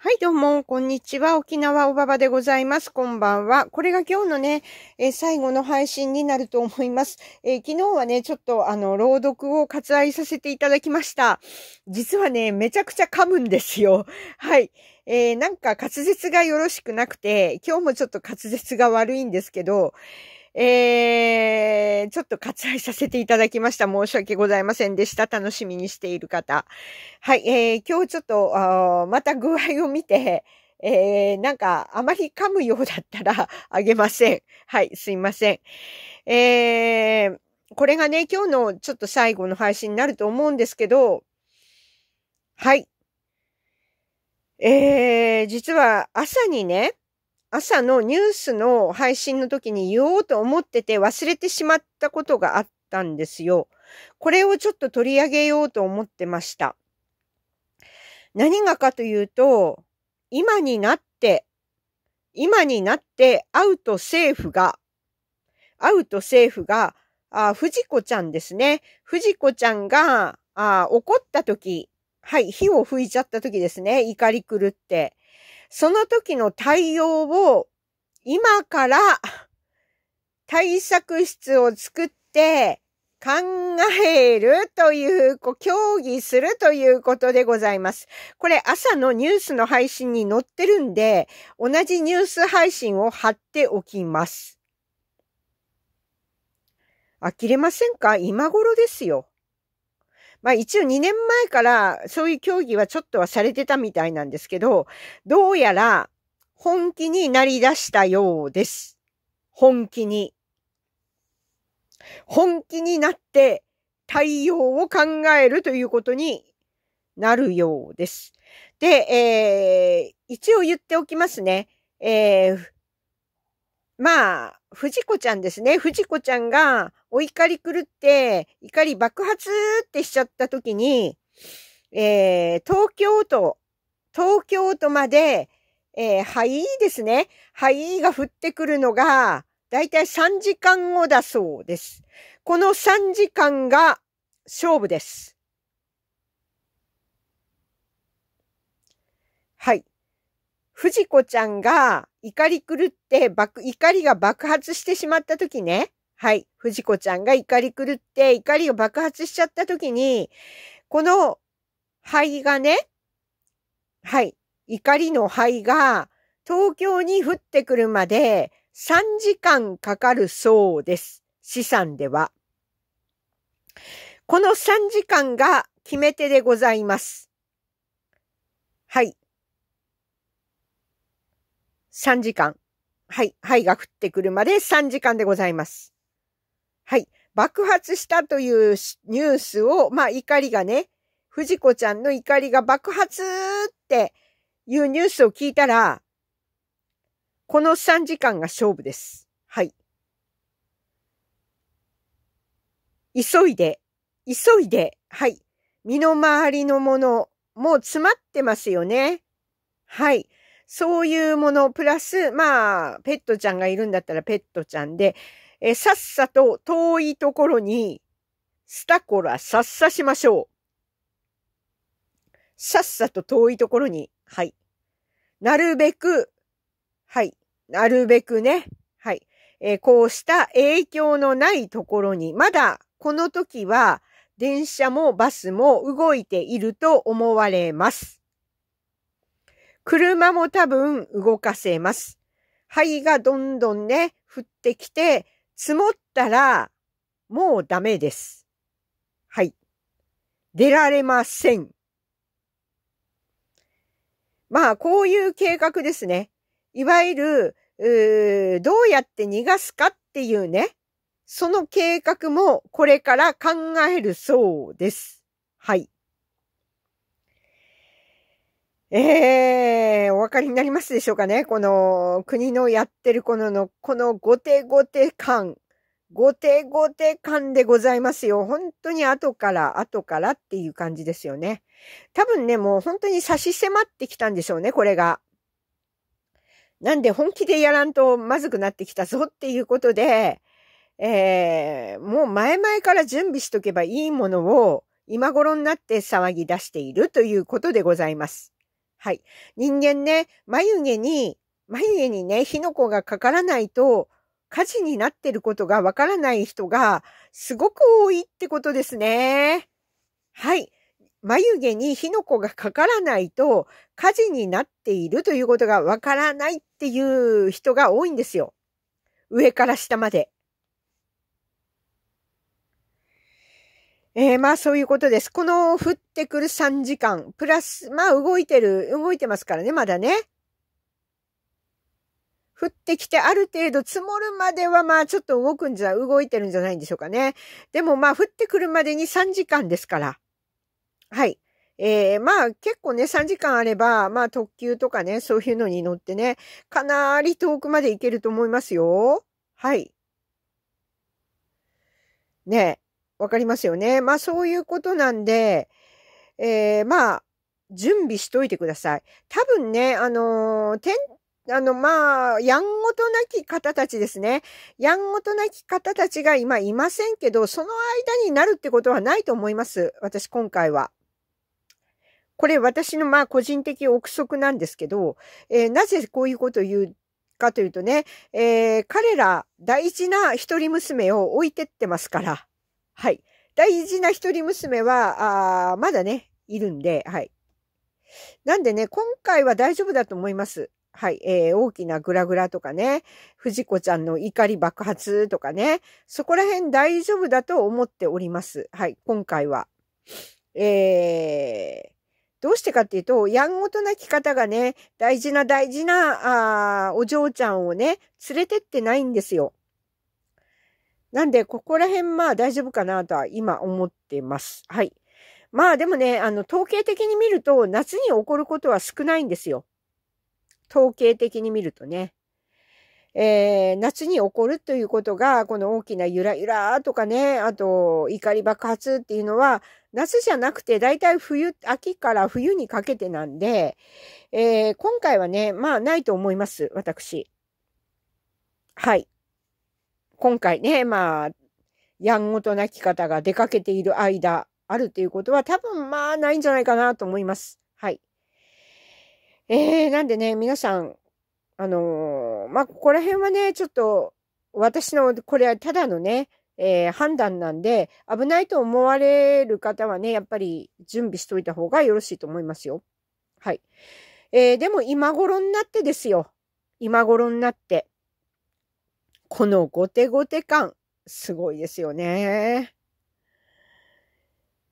はい、どうも、こんにちは。沖縄おばばでございます。こんばんは。これが今日のね、えー、最後の配信になると思います、えー、昨日はね、ちょっとあの、朗読を割愛させていただきました。実はね、めちゃくちゃ噛むんですよ。はい。えー、なんか滑舌がよろしくなくて、今日もちょっと滑舌が悪いんですけど、えー、ちょっと割愛させていただきました。申し訳ございませんでした。楽しみにしている方。はい、えー、今日ちょっと、また具合を見て、えー、なんか、あまり噛むようだったらあげません。はい、すいません。えー、これがね、今日のちょっと最後の配信になると思うんですけど、はい。えー、実は朝にね、朝のニュースの配信の時に言おうと思ってて忘れてしまったことがあったんですよ。これをちょっと取り上げようと思ってました。何がかというと、今になって、今になってアウト政府が、アウト政府が、あ藤子ちゃんですね。藤子ちゃんがあ怒った時、はい、火を吹いちゃった時ですね。怒り狂って。その時の対応を今から 対策室を作って考えるという、こう、協議するということでございます。これ朝のニュースの配信に載ってるんで、同じニュース配信を貼っておきます。呆れませんか今頃ですよ。まあ一応2年前からそういう競技はちょっとはされてたみたいなんですけど、どうやら本気になりだしたようです。本気に。本気になって対応を考えるということになるようです。で、えー、一応言っておきますね。えー、まあ、藤子ちゃんですね。藤子ちゃんが、お怒り狂って、怒り爆発ってしちゃった時に、えー、東京都、東京都まで、えー、灰ですね。灰が降ってくるのが、だいたい3時間後だそうです。この3時間が勝負です。はい。藤子ちゃんが怒り狂って爆、怒りが爆発してしまった時ね、はい、藤子ちゃんが怒り狂って怒りを爆発しちゃった時に、この灰がね、はい、怒りの灰が東京に降ってくるまで3時間かかるそうです。資産では。この3時間が決め手でございます。はい。3時間。はい。灰が降ってくるまで3時間でございます。爆発したというニュースを、まあ怒りがね、藤子ちゃんの怒りが爆発っていうニュースを聞いたら、この3時間が勝負です。はい。急いで、急いで、はい。身の回りのもの、もう詰まってますよね。はい。そういうもの、プラス、まあ、ペットちゃんがいるんだったらペットちゃんで、えさっさと遠いところに、スタコラさっさしましょう。さっさと遠いところに、はい。なるべく、はい。なるべくね、はい。えこうした影響のないところに、まだこの時は電車もバスも動いていると思われます。車も多分動かせます。灰がどんどんね、降ってきて、積もったら、もうダメです。はい。出られません。まあ、こういう計画ですね。いわゆる、うどうやって逃がすかっていうね、その計画もこれから考えるそうです。はい。えー、分かりになりますでしょうかね。この国のやってるこのの、この後手後手感。後手後手感でございますよ。本当に後から後からっていう感じですよね。多分ね、もう本当に差し迫ってきたんでしょうね、これが。なんで本気でやらんとまずくなってきたぞっていうことで、えー、もう前々から準備しとけばいいものを今頃になって騒ぎ出しているということでございます。はい。人間ね、眉毛に、眉毛にね、火の粉がかからないと、火事になってることがわからない人がすごく多いってことですね。はい。眉毛に火の粉がかからないと火事になっているということがわからないっていう人が多いんですよ。上から下まで。えー、まあそういうことです。この降ってくる3時間、プラス、まあ動いてる、動いてますからね、まだね。降ってきてある程度積もるまではまあちょっと動くんじゃ、動いてるんじゃないんでしょうかね。でもまあ降ってくるまでに3時間ですから。はい。えー、まあ結構ね、3時間あれば、まあ特急とかね、そういうのに乗ってね、かなり遠くまで行けると思いますよ。はい。ねえ。わかりますよね。まあそういうことなんで、えー、まあ、準備しといてください。多分ね、あのー、てん、あの、まあ、やんごとなき方たちですね。やんごとなき方たちが今いませんけど、その間になるってことはないと思います。私今回は。これ私のまあ個人的憶測なんですけど、えー、なぜこういうことを言うかというとね、えー、彼ら大事な一人娘を置いてってますから。はい。大事な一人娘は、あまだね、いるんで、はい。なんでね、今回は大丈夫だと思います。はい、えー、大きなグラグラとかね、藤子ちゃんの怒り爆発とかね、そこら辺大丈夫だと思っております。はい、今回は。えー、どうしてかっていうと、やんごとなき方がね、大事な大事な、あお嬢ちゃんをね、連れてってないんですよ。なんで、ここら辺まあ大丈夫かなとは今思ってます。はい。まあでもね、あの、統計的に見ると夏に起こることは少ないんですよ。統計的に見るとね。えー、夏に起こるということが、この大きなゆらゆらとかね、あと怒り爆発っていうのは、夏じゃなくて大体冬、秋から冬にかけてなんで、えー、今回はね、まあないと思います、私。はい。今回ね、まあ、やんごとなき方が出かけている間、あるということは多分まあないんじゃないかなと思います。はい。えー、なんでね、皆さん、あのー、まあ、ここら辺はね、ちょっと、私の、これはただのね、えー、判断なんで、危ないと思われる方はね、やっぱり準備しといた方がよろしいと思いますよ。はい。えー、でも今頃になってですよ。今頃になって。このゴテゴテ感、すごいですよね。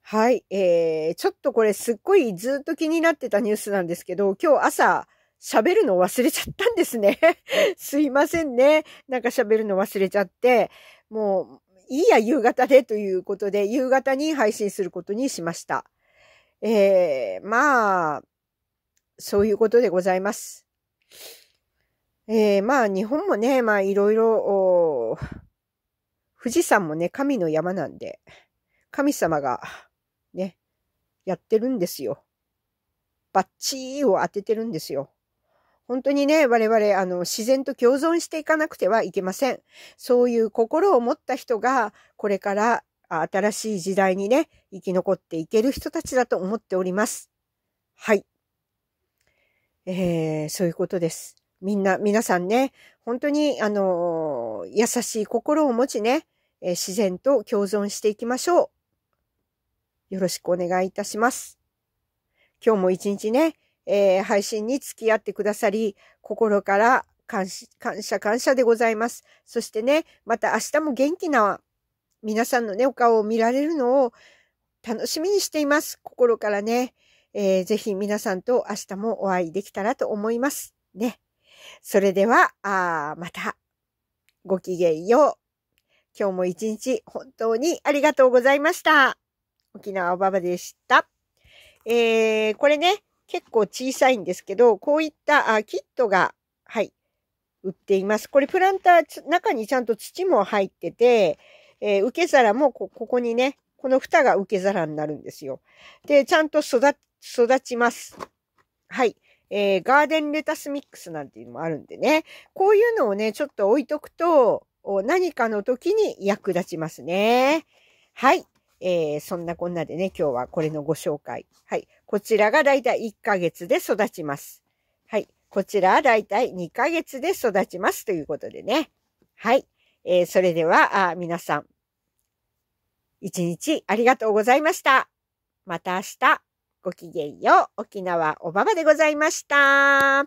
はい、えー、ちょっとこれすっごいずっと気になってたニュースなんですけど、今日朝、喋るの忘れちゃったんですね。すいませんね。なんか喋るの忘れちゃって、もう、いいや、夕方でということで、夕方に配信することにしました。えー、まあ、そういうことでございます。えー、まあ日本もね、まあいろいろ、富士山もね、神の山なんで、神様がね、やってるんですよ。バッチーを当ててるんですよ。本当にね、我々、あの、自然と共存していかなくてはいけません。そういう心を持った人が、これから新しい時代にね、生き残っていける人たちだと思っております。はい。えー、そういうことです。みんな、皆さんね、本当に、あの優しい心を持ちね、え自然と共存していきましょう。よろしくお願いいたします。今日も一日ね、えー、配信に付き合ってくださり、心から感謝感謝でございます。そしてね、また明日も元気な皆さんのね、お顔を見られるのを楽しみにしています。心からね、えー、ぜひ皆さんと明日もお会いできたらと思います。ね。それでは、あまた、ごきげんよう。今日も一日本当にありがとうございました。沖縄おばばでした。えー、これね、結構小さいんですけど、こういったあキットが、はい、売っています。これプランター、中にちゃんと土も入ってて、えー、受け皿もこ、ここにね、この蓋が受け皿になるんですよ。で、ちゃんと育、育ちます。はい。えー、ガーデンレタスミックスなんていうのもあるんでね、こういうのをね、ちょっと置いとくと、何かの時に役立ちますね。はい。えー、そんなこんなでね、今日はこれのご紹介。はい。こちらがだいたい1ヶ月で育ちます。はい。こちらはだいたい2ヶ月で育ちます。ということでね。はい。えー、それでは、あ皆さん、一日ありがとうございました。また明日。ごきげんよう。沖縄おばばでございました。